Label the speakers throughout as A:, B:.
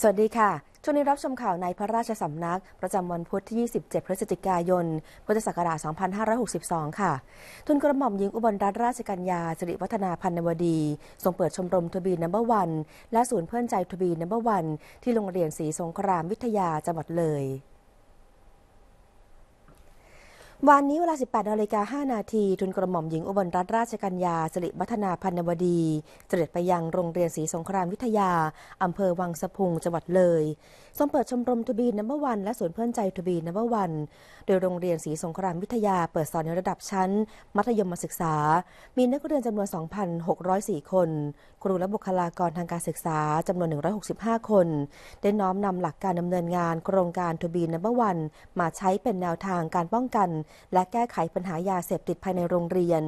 A: สวัสดีค่ะ ช่วงนี้รับชมข่าวในพระราชสำนักประจำวันพุธที่ 27 พฤศจิกายน พุทธศักราช 2562 ค่ะ ทุนกระหม่อมหญิงอุบลรัตนราชกัญญาสิริวัฒนาพันนวดีทรงเปิดชมรมทบีนัมเบอร์วัน และศูนย์เพื่อนใจทบีนัมเบอร์วัน ที่โรงเรียนศรีสงครามวิทยาจังหวัดเลยวันนี้เวลา 18นาฬิกา5นาทีทุนกระหม่อมหญิงอุบลรัตนราชกัญญาสิริวัฒนาพันนวดี เสด็จไปยังโรงเรียนศรีสงครามวิทยา อำเภอวังสะพุงจังหวัดเลยทรงเปิดชมรมทบีนัมเบอร์วัน และสวนเพื่อนใจทบีนัมเบอร์วัน โดยโรงเรียนศรีสงครามวิทยาเปิดสอนในระดับชั้น มัธยมศึกษา มีนักเรียนจำนวน2,604คนครูและบุคลากรทางการศึกษาจำนวน165คนได้น้อมนำหลักการดำเนินงานโครงการทบีนัมเบอร์วันมาใช้เป็นแนวทางการป้องกันและแก้ไขปัญหายาเสพติดภายในโรงเรียน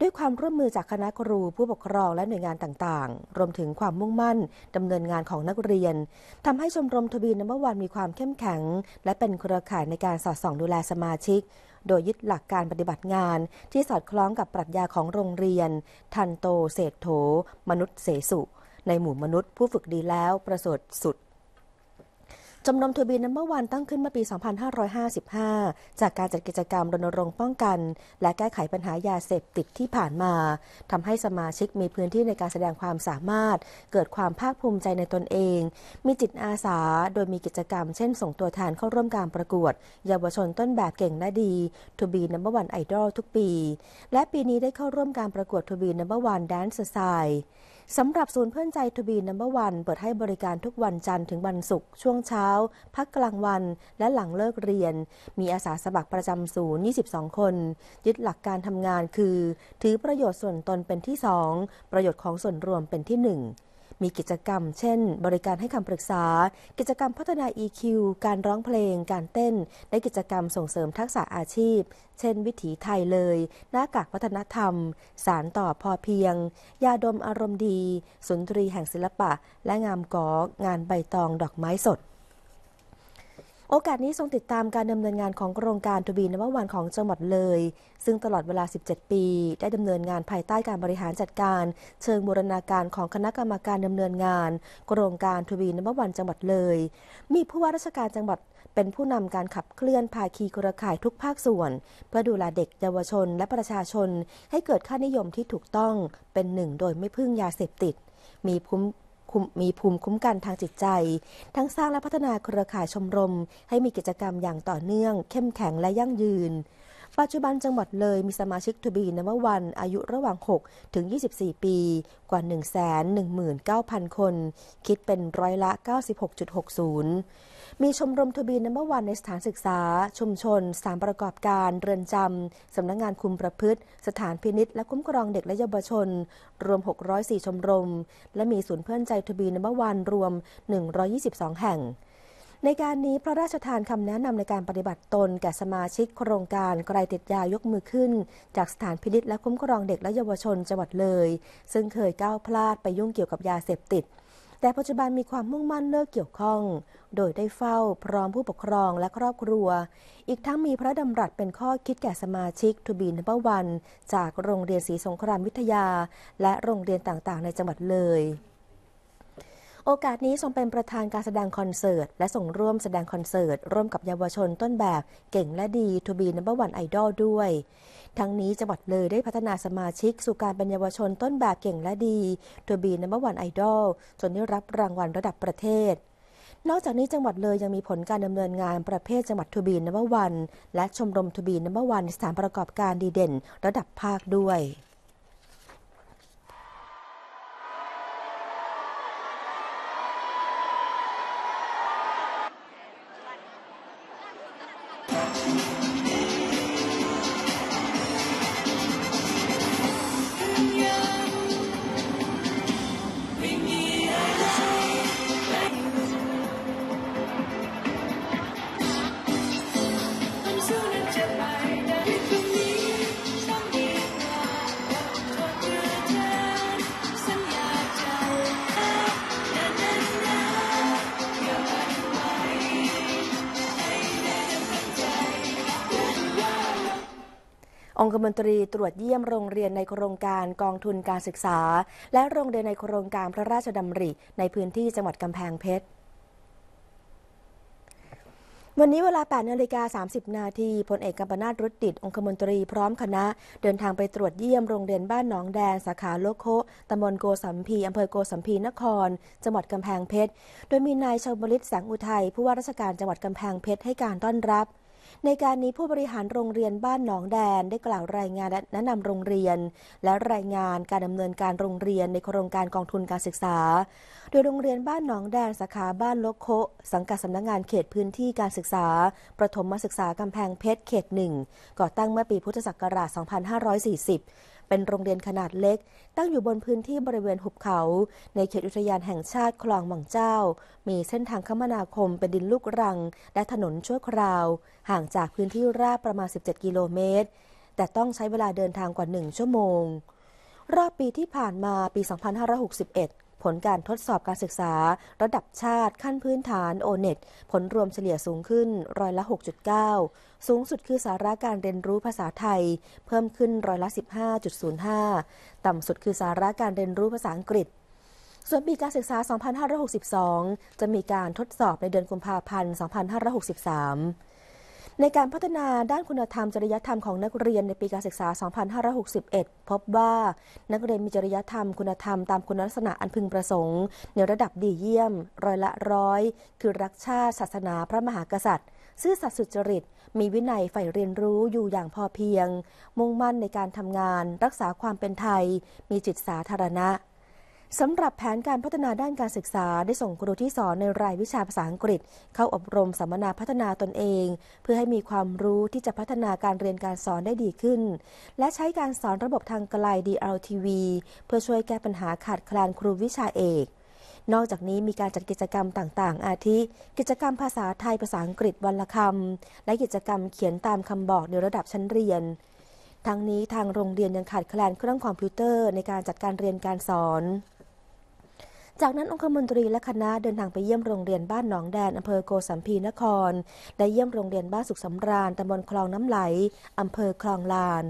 A: ด้วยความร่วมมือจากคณะครู ผู้ปกครองและหน่วยงานต่างๆ รวมถึงความมุ่งมั่นดำเนินงานของนักเรียน ทำให้ชมรมทบีนนมเบอวันมีความเข้มแข็ง และเป็นเครือข่ายในการสอดส่องดูแลสมาชิก โดยยึดหลักการปฏิบัติงาน ที่สอดคล้องกับปรัชญาของโรงเรียน ทันโต เศษโถมนุษย์เสสุ ในหมู่มนุษย์ผู้ฝึกดีแล้วประสบสุดจำนวนทบี นัมเบอร์วันตั้งขึ้นเมื่อปี 2555 จากการจัดกิจกรรมรณรงค์ป้องกัน และแก้ไขปัญหายาเสพติดที่ผ่านมา ทำให้สมาชิกมีพื้นที่ในการแสดงความสามารถ เกิดความภาคภูมิใจในตนเอง มีจิตอาสา โดยมีกิจกรรมเช่นส่งตัวแทนเข้าร่วมการประกวด เยาวชนต้นแบบเก่งและดีทบีนัมเบอร์วันไอดอลทุกปีและปีนี้ได้เข้าร่วมการประกวดทบีนัมเบอร์วันแดนซ์สไต์สำหรับศูนย์เพื่อนใจทบีนัมเบอร์วัน เปิดให้บริการทุกวันจันทร์ถึงวันศุกร์ช่วงเช้า พักกลางวันและหลังเลิกเรียน มีอาสาสมัครประจำศูนย์22คนยึดหลักการทำงานคือ ถือประโยชน์ส่วนตนเป็นที่สอง ประโยชน์ของส่วนรวมเป็นที่หนึ่งมีกิจกรรมเช่นบริการให้คำปรึกษา กิจกรรมพัฒนา EQ การร้องเพลงการเต้นและกิจกรรมส่งเสริมทักษะอาชีพ เช่นวิถีไทยเลยหน้ากากวัฒนธรรมสารต่อพอเพียง ยาดมอารมณ์ดีสุนทรีแห่งศิลปะ และงามกอ งานใบตองดอกไม้สดโอกาสนี้ทรงติดตามการดำเนินงานของโครงการทวีนววันของจังหวัดเลย ซึ่งตลอดเวลา 17 ปี ได้ดำเนินงานภายใต้การบริหารจัดการ เชิงบูรณาการของคณะกรรมการดำเนินงาน โครงการทวีนววันจังหวัดเลย มีผู้ว่าราชการจังหวัดเป็นผู้นำการขับเคลื่อนภาคีเครือข่ายทุกภาคส่วน เพื่อดูแลเด็กเยาวชนและประชาชน ให้เกิดค่านิยมที่ถูกต้องเป็นหนึ่งโดยไม่พึ่งยาเสพติด มีมมีภูมิคุ้มกันทางจิตใจ ทั้งสร้างและพัฒนาเครือข่ายชมรม ให้มีกิจกรรมอย่างต่อเนื่อง เข้มแข็งและยั่งยืนปัจจุบันจังหวัดเลยมีสมาชิกทบีนัมวันอายุระหว่าง 6 ถึง 24 ปี กว่า 119,000 คนคิดเป็นร้อยละ 96.60 มีชมรมทบีนัมวันในสถานศึกษาชุมชนสถานประกอบการเรือนจำสำนักงงานคุมประพฤติ สถานพินิษและคุ้มครองเด็กและเยาวชน รวม 604 ชมรม และมีศูนย์เพื่อนใจทบีนัมวันรวม 122 แห่งในการนี้พระราชทานคำแนะนำในการปฏิบัติตนแก่สมาชิกโครงการไกลติดยายกมือขึ้น จากสถานพินิษและคุ้มครองเด็กและเยาวชนจังหวัดเลย ซึ่งเคยก้าวพลาดไปยุ่งเกี่ยวกับยาเสพติด แต่ปัจจุบันมีความมุ่งมั่นเลิกเกี่ยวข้องโดยได้เฝ้า พร้อมผู้ปกครองและครอบครัว อีกทั้งมีพระดำรัสเป็นข้อคิดแก่สมาชิกทูบีนเบวันจากโรงเรียนศรีสงครามวิทยา และโรงเรียนต่างๆ ในจังหวัดเลยโอกาสนี้ทรงเป็นประธานการแสดงคอนเสิร์ตและส่งร่วมแสดงคอนเสิร์ตร่วมกับเยาวชนต้นแบบเก่งและดีทูบีนับรวันไอดอลด้วย ทั้งนี้จังหวัดเลยได้พัฒนาสมาชิกสู่การเป็นเยาวชนต้นแบบเก่งและดีทูบีนับรวันไอดอลจนได้รับรางวัลระดับประเทศ นอกจากนี้จังหวัดเลยยังมีผลการดำเนินงานประเภทจังหวัดทูบีนับรวันและชมรมทูบีนับรวันสถานประกอบการดีเด่นระดับภาคด้วยองคมนตรีตรวจเยี่ยมโรงเรียนในโครงการกองทุนการศึกษา และโรงเรียนในโครงการพระราชดำริในพื้นที่จังหวัดกำแพงเพชร วันนี้เวลา8นาฬิกา30 นาทีพลเอกกัมปนาตรุติดองคมนตรีพร้อมคณะเดินทางไปตรวจเยี่ยมโรงเรียนบ้านหนองแดงสาขาโลโคตำบลโกสัมพีอำเภอโกสัมพี นคร จังหวัดกำแพงเพชร โดยมีนายชาวบริษแสงอุทัยผู้ว่าราชการจังหวัดกำแพงเพชรให้การต้อนรับในการนี้ผู้บริหารโรงเรียนบ้านหนองแดนได้กล่าวรายงานและแนะนำโรงเรียน และรายงานการดำเนินการโรงเรียนในโครงการกองทุนการศึกษา โดยโรงเรียนบ้านหนองแดนสาขาบ้านโลโคสังกัดสำนักงงานเขตพื้นที่การศึกษาประถมศึกษากำแพงเพชรเขตหนึ่งก่อตั้งเมื่อปีพุทธศักราช 2540เป็นโรงเรียนขนาดเล็กตั้งอยู่บนพื้นที่บริเวณหุบเขา ในเขตอุทยานแห่งชาติคลองหมังเจ้า มีเส้นทางคมนาคมเป็นดินลูกรัง และถนนชั่วคราว ห่างจากพื้นที่ราบประมาณ 17 กิโลเมตร แต่ต้องใช้เวลาเดินทางกว่า 1 ชั่วโมง รอบปีที่ผ่านมาปี 2561ผลการทดสอบการศึกษาระดับชาติขั้นพื้นฐานโอเน็ตผลรวมเฉลี่ยสูงขึ้นร้อยละ 6.9 สูงสุดคือสาระการเรียนรู้ภาษาไทย เพิ่มขึ้นร้อยละ 15.05 ต่ำสุดคือสาระการเรียนรู้ภาษาอังกฤษ ส่วนปีการศึกษา 2562 จะมีการทดสอบในเดือนกุมภาพันธ์ 2563ในการพัฒนาด้านคุณธรรมจริยธรรมของนักเรียนในปีการศึกษา2561 พบว่า นักเรียนมีจริยธรรมคุณธรรมตามคุณลักษณะอันพึงประสงค์ในระดับดีเยี่ยมร้อยละร้อย คือรักชาติศาสนาพระมหากษัตริย์ ซื่อสัตย์สุจริต มีวินัยใฝ่เรียนรู้อยู่อย่างพอเพียง มุ่งมั่นในการทำงาน รักษาความเป็นไทย มีจิตสาธารณะสำหรับแผนการพัฒนาด้านการศึกษา ได้ส่งครูที่สอนในรายวิชาภาษาอังกฤษ เข้าอบรมสัมมนาพัฒนาตนเอง เพื่อให้มีความรู้ที่จะพัฒนาการเรียนการสอนได้ดีขึ้น และใช้การสอนระบบทางไกล DLTV เพื่อช่วยแก้ปัญหาขาดแคลนครูวิชาเอก นอกจากนี้มีการจัดกิจกรรมต่างๆ อาทิกิจกรรมภาษาไทยภาษาอังกฤษวันละคำและกิจกรรมเขียนตามคำบอกในระดับชั้นเรียน ทั้งนี้ทางโรงเรียนยังขาดแคลนเครื่องคอมพิวเตอร์ในการจัดการเรียนการสอนจากนั้นองคมนตรีและคณะเดินทางไปเยี่ยมโรงเรียนบ้านหนองแดน อำเภอโกสัมพีนคร ได้เยี่ยมโรงเรียนบ้านสุขสำราญ ตำบลคลองน้ำไหล อำเภอคลองลาน